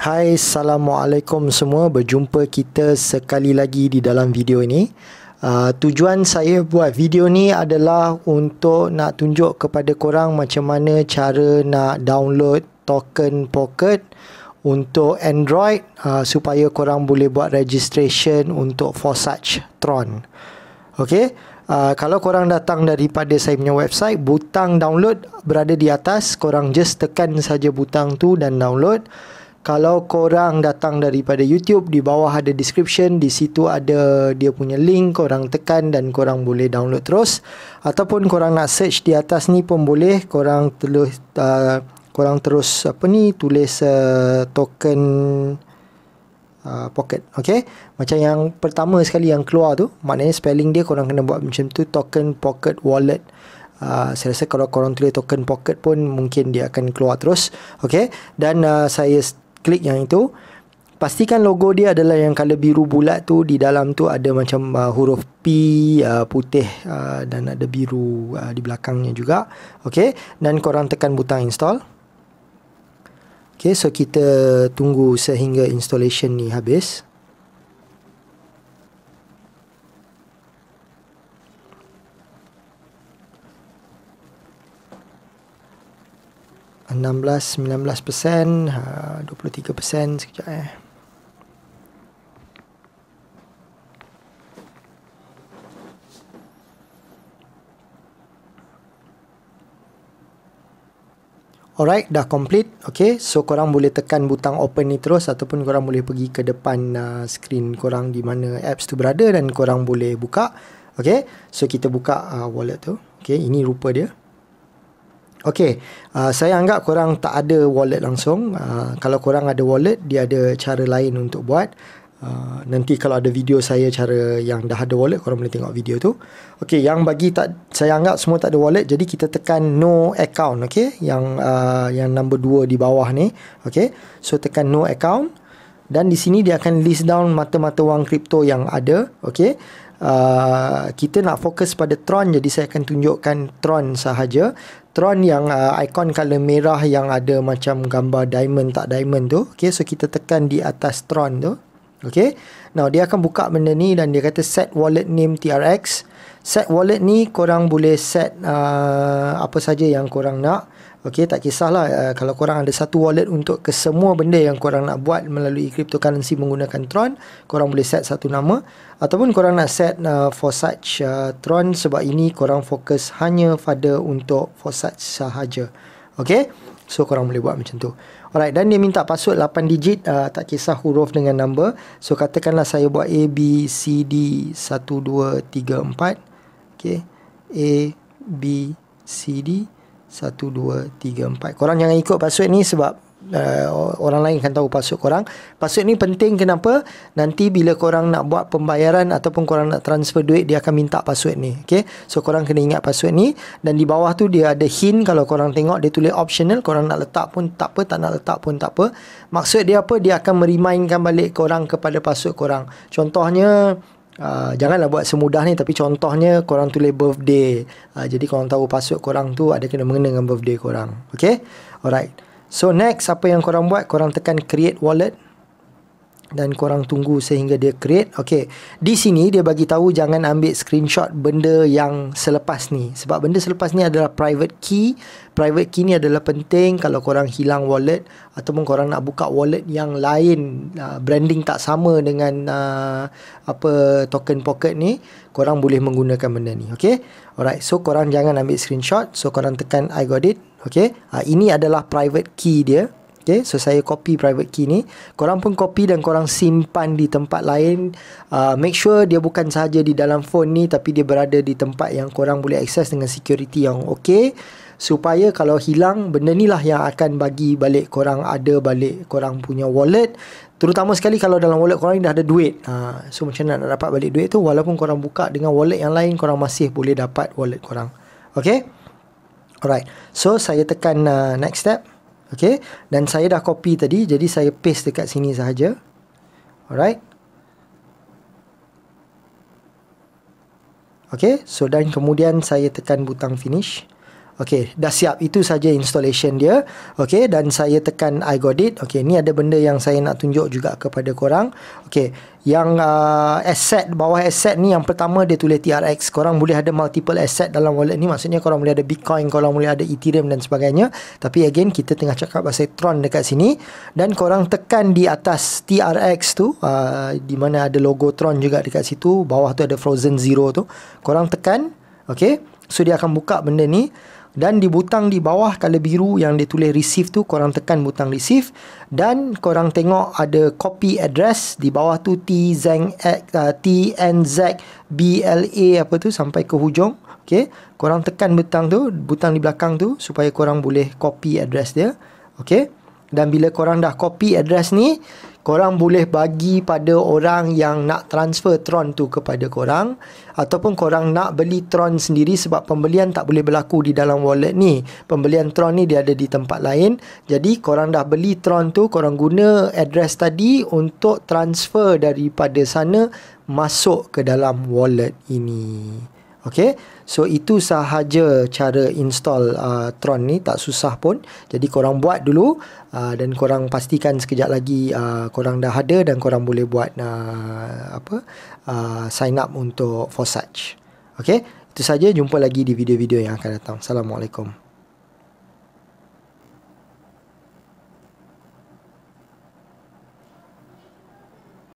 Hai, Assalamualaikum semua. Berjumpa kita sekali lagi di dalam video ini. Uh, tujuan saya buat video ni adalah untuk nak tunjuk kepada korang macam mana cara nak download token pocket untuk Android uh, supaya korang boleh buat registration untuk Forsage Tron. Okay, uh, kalau korang datang daripada saya punya website, butang download berada di atas. Korang just tekan saja butang tu dan download kalau korang datang daripada YouTube di bawah ada description di situ ada dia punya link korang tekan dan korang boleh download terus ataupun korang nak search di atas ni pun boleh korang terus uh, korang terus apa ni tulis uh, token uh, pocket okay macam yang pertama sekali yang keluar tu maknanya spelling dia korang kena buat macam tu token pocket wallet Uh, saya rasa kalau korang tulis token pocket pun mungkin dia akan keluar terus okay? dan uh, saya klik yang itu pastikan logo dia adalah yang color biru bulat tu di dalam tu ada macam uh, huruf P uh, putih uh, dan ada biru uh, di belakangnya juga okey dan korang tekan butang install okey so kita tunggu sehingga installation ni habis 16-19% 23% ha, sekejap eh Alright, dah complete. Okay, so korang boleh tekan butang open ni terus ataupun korang boleh pergi ke depan uh, screen korang di mana apps tu berada dan korang boleh buka. Okay, so kita buka uh, wallet tu. Okay, ini rupa dia. Okay, uh, saya anggap korang tak ada wallet langsung. Uh, kalau korang ada wallet, dia ada cara lain untuk buat. Uh, nanti kalau ada video saya cara yang dah ada wallet, korang boleh tengok video tu. Okay, yang bagi tak saya anggap semua tak ada wallet, jadi kita tekan no account, okay? Yang uh, yang number 2 di bawah ni, okay? So tekan no account dan di sini dia akan list down mata-mata wang kripto yang ada, okay? Uh, kita nak fokus pada Tron jadi saya akan tunjukkan Tron sahaja Tron yang uh, ikon color merah yang ada macam gambar diamond tak diamond tu. Okay, so kita tekan di atas Tron tu. Okay, now dia akan buka benda ni dan dia kata set wallet name TRX. Set wallet ni korang boleh set uh, apa saja yang korang nak. Okey tak kisahlah uh, kalau korang ada satu wallet untuk kesemua benda yang korang nak buat melalui cryptocurrency menggunakan Tron, korang boleh set satu nama ataupun korang nak set uh, eh, for such eh, uh, Tron sebab ini korang fokus hanya pada untuk for such sahaja. Okey? So korang boleh buat macam tu. Alright dan dia minta password 8 digit uh, tak kisah huruf dengan number. So katakanlah saya buat A B C D 1 2 3 4. Okey. A B C D satu, dua, tiga, empat Korang jangan ikut password ni sebab uh, Orang lain akan tahu password korang Password ni penting kenapa Nanti bila korang nak buat pembayaran Ataupun korang nak transfer duit Dia akan minta password ni okay? So korang kena ingat password ni Dan di bawah tu dia ada hint Kalau korang tengok dia tulis optional Korang nak letak pun tak apa Tak nak letak pun tak apa Maksud dia apa Dia akan merimainkan balik korang kepada password korang Contohnya uh, janganlah buat semudah ni tapi contohnya korang tulis birthday uh, jadi korang tahu password korang tu ada kena mengenai dengan birthday korang Okay, alright so next apa yang korang buat korang tekan create wallet dan korang tunggu sehingga dia create. Okay. Di sini dia bagi tahu jangan ambil screenshot benda yang selepas ni. Sebab benda selepas ni adalah private key. Private key ni adalah penting kalau korang hilang wallet ataupun korang nak buka wallet yang lain uh, branding tak sama dengan uh, apa token pocket ni korang boleh menggunakan benda ni. Okay. Alright. So korang jangan ambil screenshot. So korang tekan I got it. Okay. Uh, ini adalah private key dia okay? So saya copy private key ni Korang pun copy dan korang simpan di tempat lain uh, Make sure dia bukan sahaja di dalam phone ni Tapi dia berada di tempat yang korang boleh akses dengan security yang okay Supaya kalau hilang benda ni lah yang akan bagi balik korang ada balik korang punya wallet Terutama sekali kalau dalam wallet korang ni dah ada duit ha, So macam mana nak dapat balik duit tu Walaupun korang buka dengan wallet yang lain Korang masih boleh dapat wallet korang Okay Alright So saya tekan uh, next step Okay. Dan saya dah copy tadi. Jadi saya paste dekat sini sahaja. Alright. Okay. So dan kemudian saya tekan butang finish. Finish. Okay, dah siap. Itu saja installation dia. Okay, dan saya tekan I got it. Okay, ni ada benda yang saya nak tunjuk juga kepada korang. Okay, yang uh, asset, bawah asset ni yang pertama dia tulis TRX. Korang boleh ada multiple asset dalam wallet ni. Maksudnya korang boleh ada Bitcoin, korang boleh ada Ethereum dan sebagainya. Tapi again, kita tengah cakap pasal Tron dekat sini. Dan korang tekan di atas TRX tu, uh, di mana ada logo Tron juga dekat situ. Bawah tu ada Frozen Zero tu. Korang tekan, okay. So dia akan buka benda ni dan di butang di bawah color biru yang dia tulis receive tu korang tekan butang receive dan korang tengok ada copy address di bawah tu T Z eh, T N Z B L A apa tu sampai ke hujung okay? korang tekan butang tu butang di belakang tu supaya korang boleh copy address dia okay? dan bila korang dah copy address ni korang boleh bagi pada orang yang nak transfer Tron tu kepada korang ataupun korang nak beli Tron sendiri sebab pembelian tak boleh berlaku di dalam wallet ni. Pembelian Tron ni dia ada di tempat lain. Jadi korang dah beli Tron tu, korang guna address tadi untuk transfer daripada sana masuk ke dalam wallet ini. Okay, so itu sahaja cara install uh, Tron ni tak susah pun. Jadi korang buat dulu uh, dan korang pastikan sekejap lagi uh, korang dah ada dan korang boleh buat uh, apa uh, sign up untuk Forsage. Okay, itu saja. Jumpa lagi di video-video yang akan datang. Assalamualaikum.